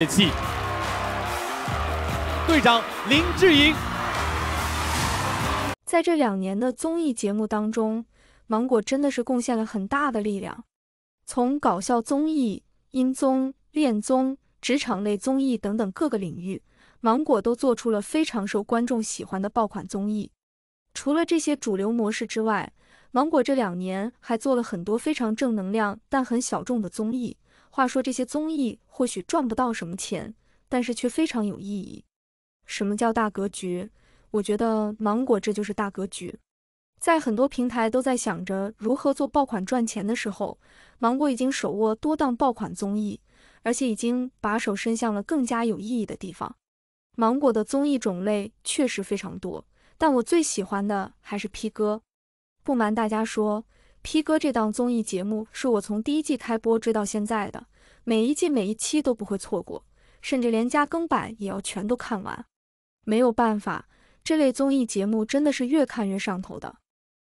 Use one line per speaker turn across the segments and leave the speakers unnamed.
乐器。队长林志颖。在这两年的综艺节目当中，芒果真的是贡献了很大的力量。从搞笑综艺、音综、恋综、职场类综艺等等各个领域，芒果都做出了非常受观众喜欢的爆款综艺。除了这些主流模式之外，芒果这两年还做了很多非常正能量但很小众的综艺。话说这些综艺或许赚不到什么钱，但是却非常有意义。什么叫大格局？我觉得芒果这就是大格局。在很多平台都在想着如何做爆款赚钱的时候，芒果已经手握多档爆款综艺，而且已经把手伸向了更加有意义的地方。芒果的综艺种类确实非常多，但我最喜欢的还是 P 哥。不瞒大家说。P 哥这档综艺节目是我从第一季开播追到现在的，每一季每一期都不会错过，甚至连加更版也要全都看完。没有办法，这类综艺节目真的是越看越上头的。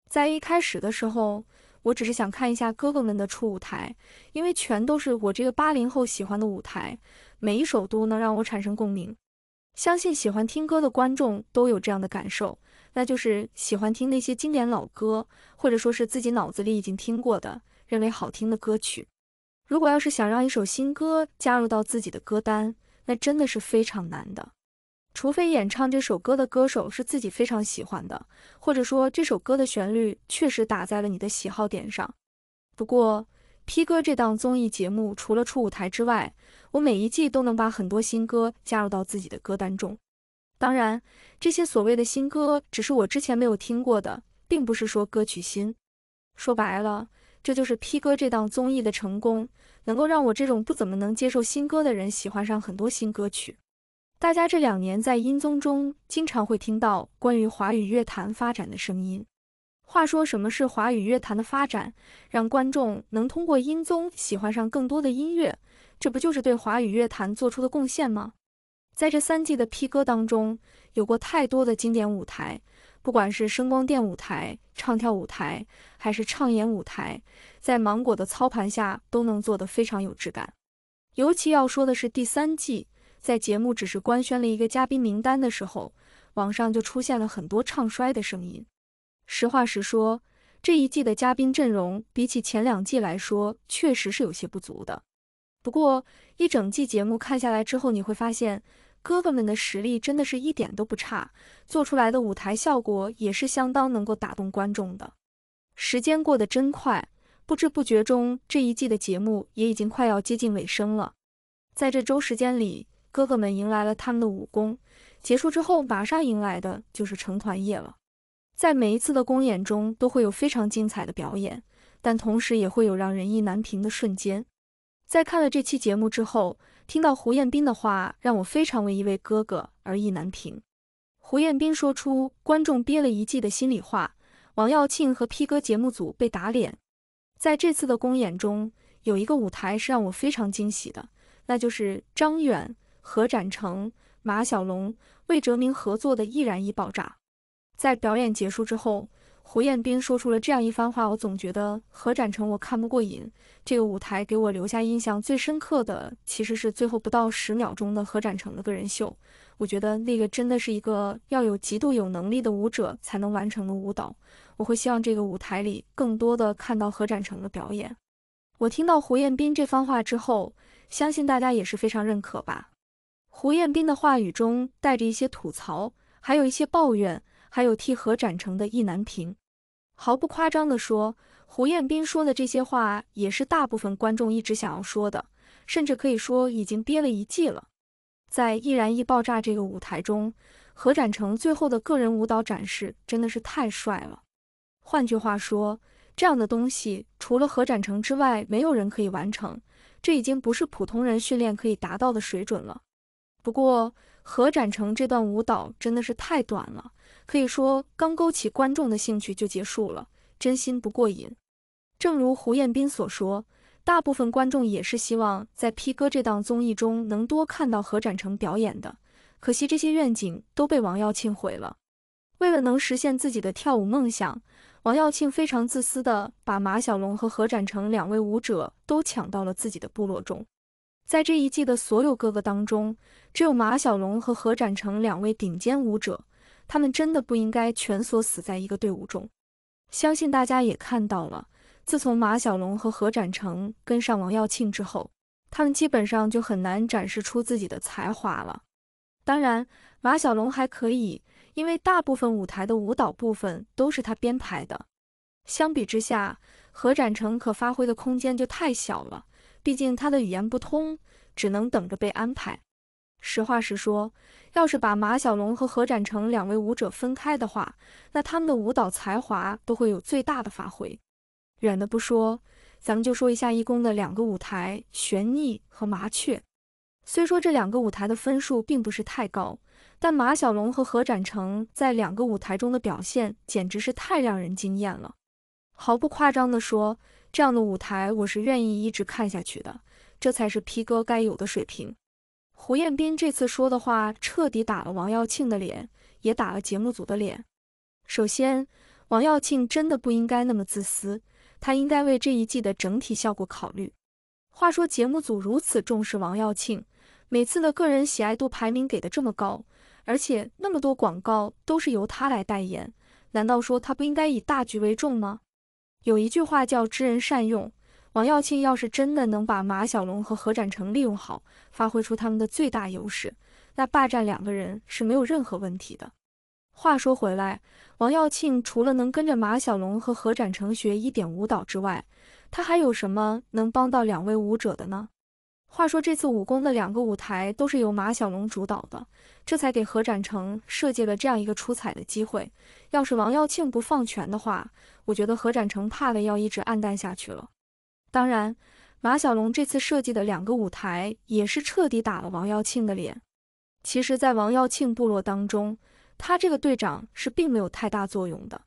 在一开始的时候，我只是想看一下哥哥们的初舞台，因为全都是我这个八零后喜欢的舞台，每一首都能让我产生共鸣。相信喜欢听歌的观众都有这样的感受。那就是喜欢听那些经典老歌，或者说是自己脑子里已经听过的、认为好听的歌曲。如果要是想让一首新歌加入到自己的歌单，那真的是非常难的，除非演唱这首歌的歌手是自己非常喜欢的，或者说这首歌的旋律确实打在了你的喜好点上。不过，P 哥这档综艺节目除了出舞台之外，我每一季都能把很多新歌加入到自己的歌单中。当然，这些所谓的新歌只是我之前没有听过的，并不是说歌曲新。说白了，这就是 P 哥这档综艺的成功，能够让我这种不怎么能接受新歌的人喜欢上很多新歌曲。大家这两年在音综中经常会听到关于华语乐坛发展的声音。话说，什么是华语乐坛的发展？让观众能通过音综喜欢上更多的音乐，这不就是对华语乐坛做出的贡献吗？在这三季的 P 哥当中，有过太多的经典舞台，不管是声光电舞台、唱跳舞台，还是唱演舞台，在芒果的操盘下都能做得非常有质感。尤其要说的是第三季，在节目只是官宣了一个嘉宾名单的时候，网上就出现了很多唱衰的声音。实话实说，这一季的嘉宾阵容比起前两季来说，确实是有些不足的。不过一整季节目看下来之后，你会发现。哥哥们的实力真的是一点都不差，做出来的舞台效果也是相当能够打动观众的。时间过得真快，不知不觉中这一季的节目也已经快要接近尾声了。在这周时间里，哥哥们迎来了他们的武功，结束之后马上迎来的就是成团夜了。在每一次的公演中都会有非常精彩的表演，但同时也会有让人意难平的瞬间。在看了这期节目之后。听到胡彦斌的话，让我非常为一位哥哥而意难平。胡彦斌说出观众憋了一季的心里话，王耀庆和 P 哥节目组被打脸。在这次的公演中，有一个舞台是让我非常惊喜的，那就是张远、何展成、马小龙、魏哲明合作的《易燃易爆炸》。在表演结束之后。胡彦斌说出了这样一番话，我总觉得何展成我看不过瘾。这个舞台给我留下印象最深刻的，其实是最后不到十秒钟的何展成的个人秀。我觉得那个真的是一个要有极度有能力的舞者才能完成的舞蹈。我会希望这个舞台里更多的看到何展成的表演。我听到胡彦斌这番话之后，相信大家也是非常认可吧。胡彦斌的话语中带着一些吐槽，还有一些抱怨。还有替何展成的意难平，毫不夸张地说，胡彦斌说的这些话也是大部分观众一直想要说的，甚至可以说已经憋了一季了。在《易燃易爆炸》这个舞台中，何展成最后的个人舞蹈展示真的是太帅了。换句话说，这样的东西除了何展成之外，没有人可以完成，这已经不是普通人训练可以达到的水准了。不过何展成这段舞蹈真的是太短了，可以说刚勾起观众的兴趣就结束了，真心不过瘾。正如胡彦斌所说，大部分观众也是希望在《P 哥》这档综艺中能多看到何展成表演的，可惜这些愿景都被王耀庆毁了。为了能实现自己的跳舞梦想，王耀庆非常自私的把马小龙和何展成两位舞者都抢到了自己的部落中。在这一季的所有哥哥当中，只有马小龙和何展成两位顶尖舞者，他们真的不应该全锁死在一个队伍中。相信大家也看到了，自从马小龙和何展成跟上王耀庆之后，他们基本上就很难展示出自己的才华了。当然，马小龙还可以，因为大部分舞台的舞蹈部分都是他编排的。相比之下，何展成可发挥的空间就太小了。毕竟他的语言不通，只能等着被安排。实话实说，要是把马小龙和何展成两位舞者分开的话，那他们的舞蹈才华都会有最大的发挥。远的不说，咱们就说一下一公的两个舞台《悬溺》和《麻雀》。虽说这两个舞台的分数并不是太高，但马小龙和何展成在两个舞台中的表现简直是太让人惊艳了。毫不夸张地说。这样的舞台，我是愿意一直看下去的。这才是 P 哥该有的水平。胡彦斌这次说的话，彻底打了王耀庆的脸，也打了节目组的脸。首先，王耀庆真的不应该那么自私，他应该为这一季的整体效果考虑。话说节目组如此重视王耀庆，每次的个人喜爱度排名给的这么高，而且那么多广告都是由他来代言，难道说他不应该以大局为重吗？有一句话叫知人善用，王耀庆要是真的能把马小龙和何展成利用好，发挥出他们的最大优势，那霸占两个人是没有任何问题的。话说回来，王耀庆除了能跟着马小龙和何展成学一点舞蹈之外，他还有什么能帮到两位舞者的呢？话说这次武功的两个舞台都是由马小龙主导的，这才给何展成设计了这样一个出彩的机会。要是王耀庆不放权的话，我觉得何展成怕的要一直暗淡下去了。当然，马小龙这次设计的两个舞台也是彻底打了王耀庆的脸。其实，在王耀庆部落当中，他这个队长是并没有太大作用的。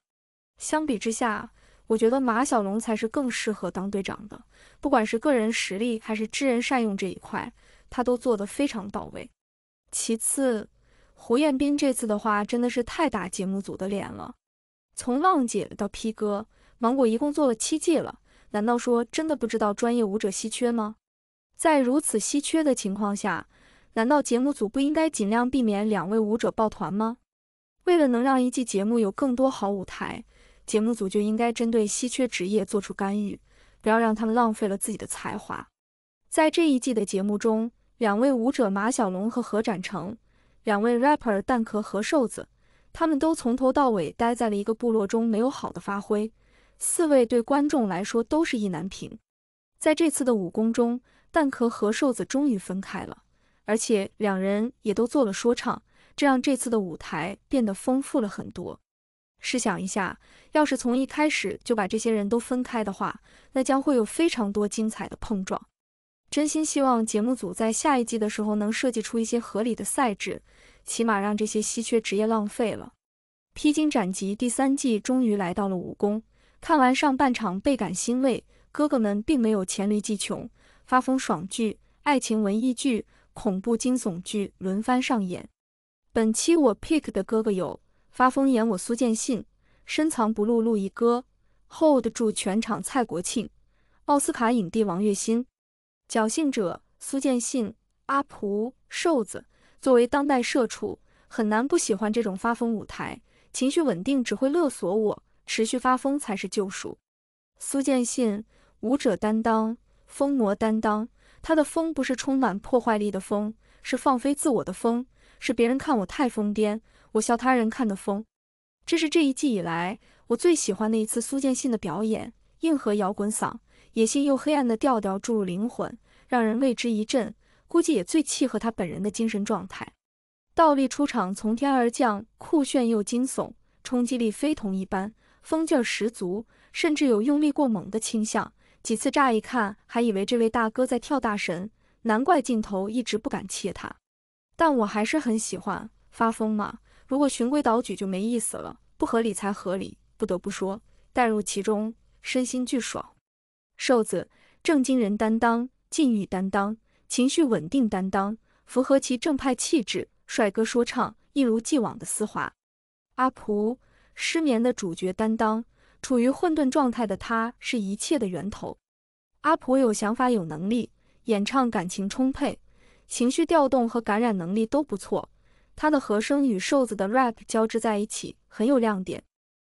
相比之下，我觉得马小龙才是更适合当队长的，不管是个人实力还是知人善用这一块，他都做得非常到位。其次，胡彦斌这次的话真的是太打节目组的脸了。从浪姐到 P 哥，芒果一共做了七季了，难道说真的不知道专业舞者稀缺吗？在如此稀缺的情况下，难道节目组不应该尽量避免两位舞者抱团吗？为了能让一季节目有更多好舞台。节目组就应该针对稀缺职业做出干预，不要让他们浪费了自己的才华。在这一季的节目中，两位舞者马小龙和何展成，两位 rapper 蛋壳和瘦子，他们都从头到尾待在了一个部落中，没有好的发挥。四位对观众来说都是意难平。在这次的武功中，蛋壳和瘦子终于分开了，而且两人也都做了说唱，这让这次的舞台变得丰富了很多。试想一下，要是从一开始就把这些人都分开的话，那将会有非常多精彩的碰撞。真心希望节目组在下一季的时候能设计出一些合理的赛制，起码让这些稀缺职业浪费了。披荆斩棘第三季终于来到了武功，看完上半场倍感欣慰，哥哥们并没有黔驴技穷，发疯爽剧、爱情文艺剧、恐怖惊悚剧轮番上演。本期我 pick 的哥哥有。发疯演我苏建信，深藏不露陆毅哥，hold 住全场蔡国庆，奥斯卡影帝王栎鑫，侥幸者苏建信，阿蒲瘦子作为当代社畜，很难不喜欢这种发疯舞台，情绪稳定只会勒索我，持续发疯才是救赎。苏建信舞者担当，疯魔担当，他的疯不是充满破坏力的疯，是放飞自我的疯。是别人看我太疯癫，我笑他人看的疯。这是这一季以来我最喜欢的一次苏建信的表演，硬核摇滚嗓，野性又黑暗的调调注入灵魂，让人为之一振。估计也最契合他本人的精神状态。倒立出场，从天而降，酷炫又惊悚，冲击力非同一般，风劲儿十足，甚至有用力过猛的倾向。几次乍一看还以为这位大哥在跳大神，难怪镜头一直不敢切他。但我还是很喜欢发疯嘛，如果循规蹈矩就没意思了，不合理才合理。不得不说，带入其中，身心俱爽。瘦子正经人担当，禁欲担当，情绪稳定担当，符合其正派气质。帅哥说唱一如既往的丝滑。阿蒲，失眠的主角担当，处于混沌状态的他是一切的源头。阿蒲有想法，有能力，演唱感情充沛。情绪调动和感染能力都不错，他的和声与瘦子的 rap 交织在一起，很有亮点。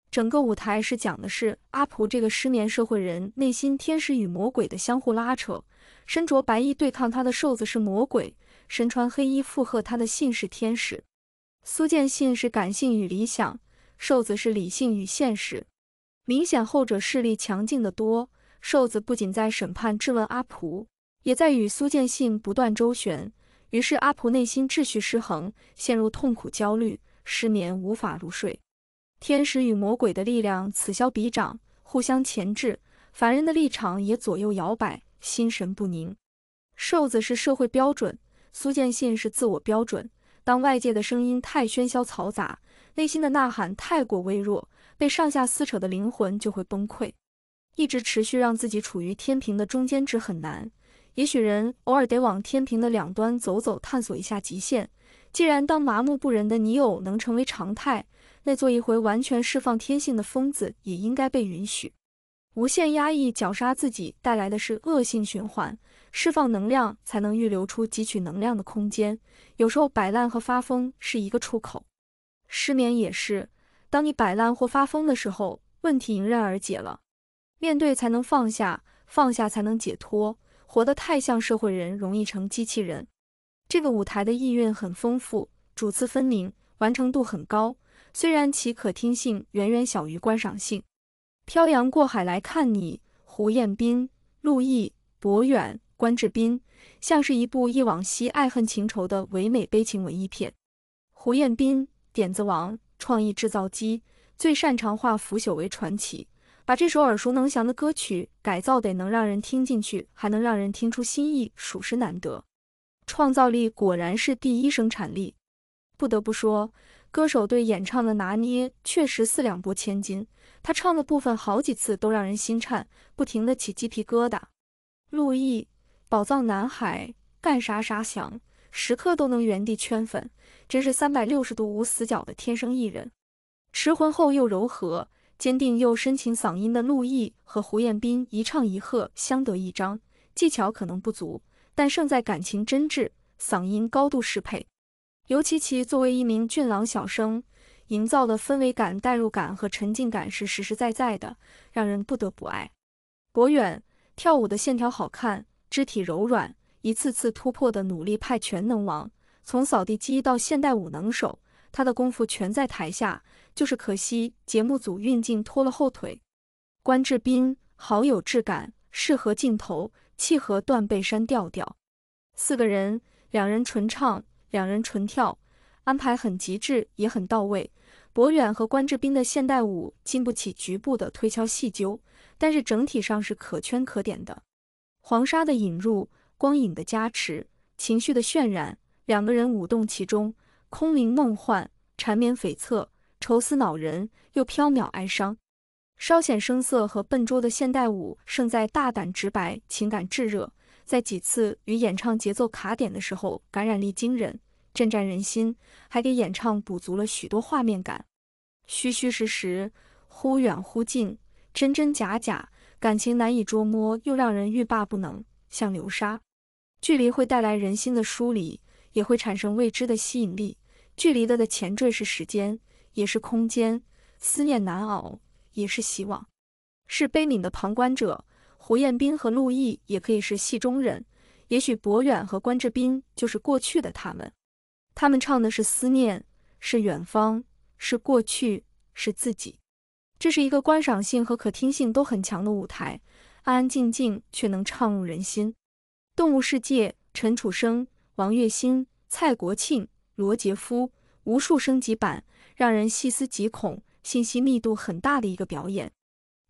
整个舞台是讲的是阿普这个失眠社会人内心天使与魔鬼的相互拉扯，身着白衣对抗他的瘦子是魔鬼，身穿黑衣附和他的信是天使。苏建信是感性与理想，瘦子是理性与现实，明显后者势力强劲的多。瘦子不仅在审判质问阿普。也在与苏建信不断周旋，于是阿婆内心秩序失衡，陷入痛苦、焦虑、失眠，无法入睡。天使与魔鬼的力量此消彼长，互相钳制，凡人的立场也左右摇摆，心神不宁。瘦子是社会标准，苏建信是自我标准。当外界的声音太喧嚣嘈杂，内心的呐喊太过微弱，被上下撕扯的灵魂就会崩溃。一直持续让自己处于天平的中间值很难。也许人偶尔得往天平的两端走走，探索一下极限。既然当麻木不仁的泥偶能成为常态，那做一回完全释放天性的疯子也应该被允许。无限压抑绞杀自己，带来的是恶性循环。释放能量，才能预留出汲取能量的空间。有时候摆烂和发疯是一个出口。失眠也是。当你摆烂或发疯的时候，问题迎刃而解了。面对才能放下，放下才能解脱。活得太像社会人，容易成机器人。这个舞台的意蕴很丰富，主次分明，完成度很高。虽然其可听性远远小于观赏性，《漂洋过海来看你》胡彦斌、陆毅、博远、关智斌，像是一部忆往昔爱恨情仇的唯美悲情文艺片。胡彦斌，点子王，创意制造机，最擅长化腐朽为传奇。把这首耳熟能详的歌曲改造得能让人听进去，还能让人听出新意，属实难得。创造力果然是第一生产力。不得不说，歌手对演唱的拿捏确实四两拨千斤。他唱的部分好几次都让人心颤，不停地起鸡皮疙瘩。陆毅宝藏男孩干啥啥响，时刻都能原地圈粉，真是三百六十度无死角的天生艺人。持浑厚又柔和。坚定又深情嗓音的陆毅和胡彦斌一唱一和，相得益彰。技巧可能不足，但胜在感情真挚，嗓音高度适配。尤其其作为一名俊朗小生，营造的氛围感、代入感和沉浸感是实实在在的，让人不得不爱。博远跳舞的线条好看，肢体柔软，一次次突破的努力派全能王，从扫地机到现代舞能手。他的功夫全在台下，就是可惜节目组运镜拖了后腿。关智斌好有质感，适合镜头，契合断背山调调。四个人，两人纯唱，两人纯跳，安排很极致，也很到位。博远和关智斌的现代舞经不起局部的推敲细究，但是整体上是可圈可点的。黄沙的引入，光影的加持，情绪的渲染，两个人舞动其中。空灵梦幻，缠绵悱恻，愁思恼人，又缥缈哀伤。稍显生涩和笨拙的现代舞胜在大胆直白，情感炙热。在几次与演唱节奏卡点的时候，感染力惊人，震颤人心，还给演唱补足了许多画面感。虚虚实实，忽远忽近，真真假假，感情难以捉摸，又让人欲罢不能。像流沙，距离会带来人心的疏离，也会产生未知的吸引力。距离的的前缀是时间，也是空间。思念难熬，也是希望。是悲悯的旁观者，胡彦斌和陆毅也可以是戏中人。也许博远和关智斌就是过去的他们。他们唱的是思念，是远方，是过去，是自己。这是一个观赏性和可听性都很强的舞台，安安静静却能唱入人心。动物世界，陈楚生、王栎鑫、蔡国庆。罗杰夫，无数升级版，让人细思极恐，信息密度很大的一个表演。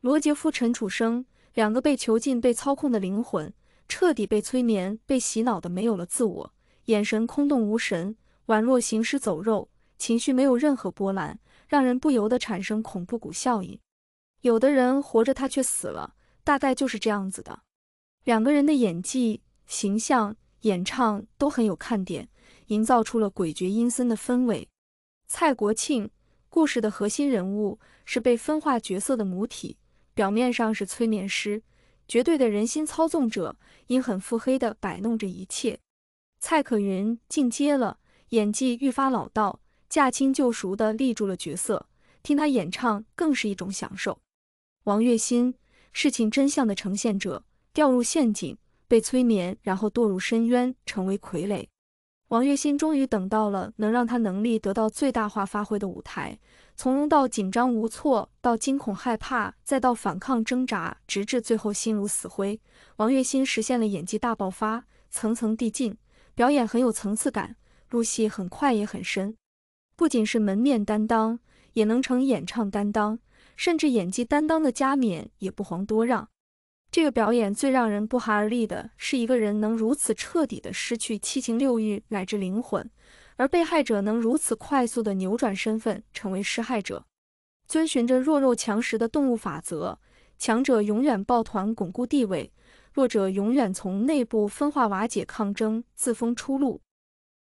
罗杰夫、陈楚生，两个被囚禁、被操控的灵魂，彻底被催眠、被洗脑的，没有了自我，眼神空洞无神，宛若行尸走肉，情绪没有任何波澜，让人不由得产生恐怖谷效应。有的人活着，他却死了，大概就是这样子的。两个人的演技、形象、演唱都很有看点。营造出了诡谲阴森的氛围。蔡国庆故事的核心人物是被分化角色的母体，表面上是催眠师，绝对的人心操纵者，阴狠腹黑的摆弄着一切。蔡可云进阶了，演技愈发老道，驾轻就熟的立住了角色，听他演唱更是一种享受。王栎鑫，事情真相的呈现者，掉入陷阱，被催眠，然后堕入深渊，成为傀儡。王月心终于等到了能让他能力得到最大化发挥的舞台，从容到紧张无措，到惊恐害怕，再到反抗挣扎，直至最后心如死灰。王月心实现了演技大爆发，层层递进，表演很有层次感，入戏很快也很深。不仅是门面担当，也能成演唱担当，甚至演技担当的加冕也不遑多让。这个表演最让人不寒而栗的是，一个人能如此彻底的失去七情六欲乃至灵魂，而被害者能如此快速的扭转身份成为施害者，遵循着弱肉强食的动物法则，强者永远抱团巩固地位，弱者永远从内部分化瓦解抗争自封出路。